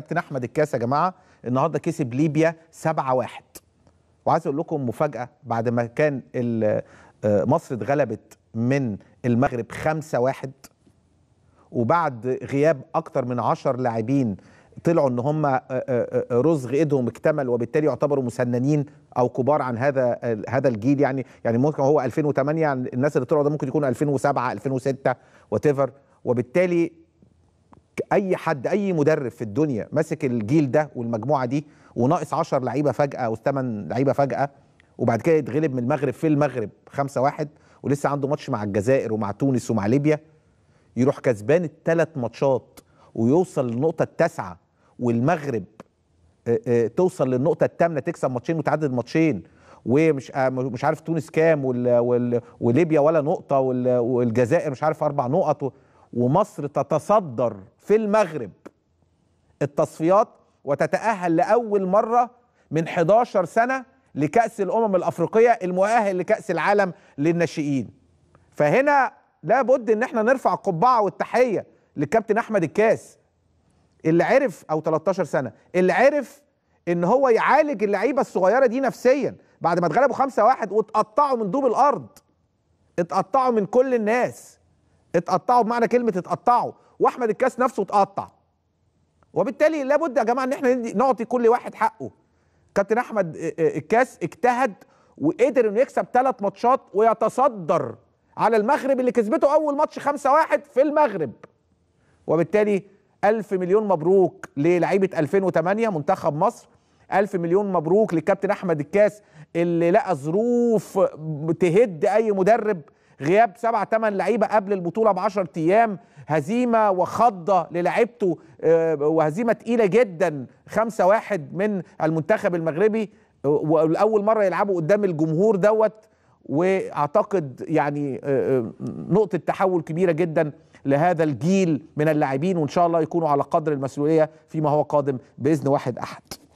كابتن احمد الكاس يا جماعه النهارده كسب ليبيا 7-1 وعايز اقول لكم مفاجاه بعد ما كان آه، مصر اتغلبت من المغرب 5-1 وبعد غياب اكتر من 10 لاعبين طلعوا ان هم آه، آه، رزغ ايدهم اكتمل وبالتالي يعتبروا مسننين او كبار عن هذا هذا الجيل يعني يعني ممكن هو 2008 يعني الناس اللي طلعوا ده ممكن يكونوا 2007 2006 وات وبالتالي اي حد اي مدرب في الدنيا ماسك الجيل ده والمجموعه دي وناقص 10 لعيبه فجاه او 8 لعيبه فجاه وبعد كده يتغلب من المغرب في المغرب 5 1 ولسه عنده ماتش مع الجزائر ومع تونس ومع ليبيا يروح كسبان الثلاث ماتشات ويوصل للنقطه التاسعه والمغرب آه، آه، توصل للنقطه الثامنه تكسب ماتشين متعدد ماتشين ومش آه، مش عارف تونس كام وليبيا ولا نقطه والجزائر مش عارف اربع نقط ومصر تتصدر في المغرب التصفيات وتتأهل لأول مرة من 11 سنة لكأس الأمم الأفريقية المؤهل لكأس العالم للناشئين فهنا لابد ان احنا نرفع القبعة والتحية للكابتن أحمد الكاس اللي عرف أو 13 سنة اللي عرف ان هو يعالج اللعيبة الصغيرة دي نفسيا بعد ما اتغلبوا 5-1 واتقطعوا من دوب الأرض اتقطعوا من كل الناس اتقطعوا بمعنى كلمه اتقطعوا واحمد الكاس نفسه اتقطع وبالتالي لابد يا جماعه ان احنا نعطي كل واحد حقه كابتن احمد آه، آه، الكاس اجتهد وقدر انه يكسب ثلاث ماتشات ويتصدر على المغرب اللي كسبته اول ماتش 5-1 في المغرب وبالتالي ألف مليون مبروك للعيبة 2008 منتخب مصر ألف مليون مبروك للكابتن أحمد الكاس اللي لقى ظروف تهد أي مدرب غياب سبع ثمان لعيبة قبل البطولة ب 10 أيام هزيمة وخضة للاعيبته آه، وهزيمة ثقيله جدا خمسة واحد من المنتخب المغربي آه، والأول مرة يلعبوا قدام الجمهور دوت واعتقد يعني آه، نقطه تحول كبيره جدا لهذا الجيل من اللاعبين وان شاء الله يكونوا على قدر المسؤوليه فيما هو قادم باذن واحد احد